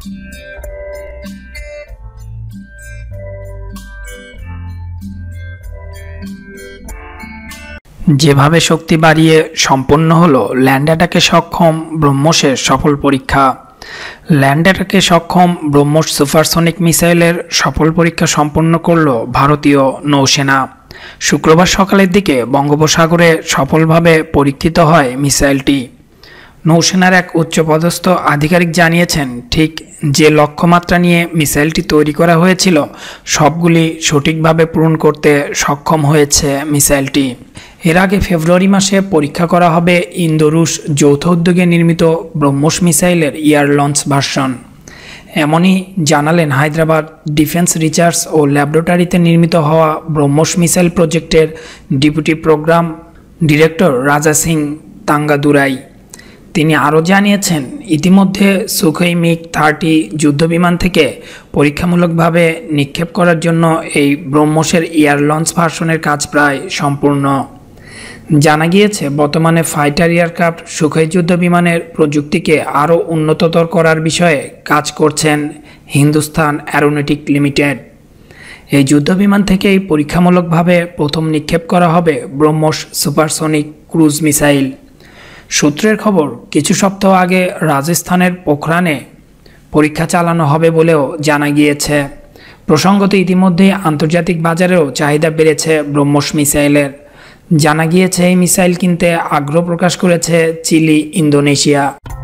যেভাবে শক্তি বাড়িয়ে সম্পন্ন হলো ল্যান্ডাটাকে সক্ষম ব্রহ্মসের সফল পরীক্ষা ল্যান্ডাটাকে সক্ষম ব্রহ্মস সুপারসনিক মিসাইলের সফল পরীক্ষা সম্পন্ন করল ভারতীয় নৌসেনা শুক্রবার সকালের দিকে বঙ্গোপসাগরে সফলভাবে পরীক্ষিত হয় মিসাইলটি নৌসেনার এক উচ্চপদস্থ আধিকারিক জানিয়েছেন ঠিক যে লক্ষ্যমাত্রা নিয়ে মিসাইলটি তৈরি করা হয়েছিল সবগুলি সঠিকভাবে পূরণ করতে সক্ষম হয়েছে মিসাইলটি এর আগে ফেব্রুয়ারি মাসে পরীক্ষা করা হবে ইন্দো রুশ যৌথ উদ্যোগে নির্মিত ব্রহ্মস মিসাইলের ইয়ার লঞ্চ ভার্সন এমনই জানালেন হায়দ্রাবাদ ডিফেন্স রিসার্চ ও ল্যাবরেটরিতে নির্মিত হওয়া ব্রহ্মোস মিসাইল প্রজেক্টের deputy programme director Raja Singh তাঙ্গাদুরাই তিনি আরও জানিয়েছেন ইতিমধ্যে সুখই মিক থার্টি যুদ্ধবিমান থেকে পরীক্ষামূলকভাবে নিক্ষেপ করার জন্য এই ব্রহ্মসের এয়ার লঞ্চ ভার্সনের কাজ প্রায় সম্পূর্ণ জানা গিয়েছে বর্তমানে ফাইটার এয়ারক্রাফট সুখই যুদ্ধ বিমানের প্রযুক্তিকে আরও উন্নততর করার বিষয়ে কাজ করছেন হিন্দুস্তান অ্যারোনেটিক লিমিটেড এই যুদ্ধ বিমান থেকেই পরীক্ষামূলকভাবে প্রথম নিক্ষেপ করা হবে ব্রহ্মস সুপারসনিক ক্রুজ মিসাইল সূত্রের খবর কিছু সপ্তাহ আগে রাজস্থানের পোখরানে পরীক্ষা চালানো হবে বলেও জানা গিয়েছে প্রসঙ্গত ইতিমধ্যেই আন্তর্জাতিক বাজারেও চাহিদা বেড়েছে ব্রহ্মস মিসাইলের জানা গিয়েছে এই মিসাইল কিনতে আগ্রহ প্রকাশ করেছে চিলি ইন্দোনেশিয়া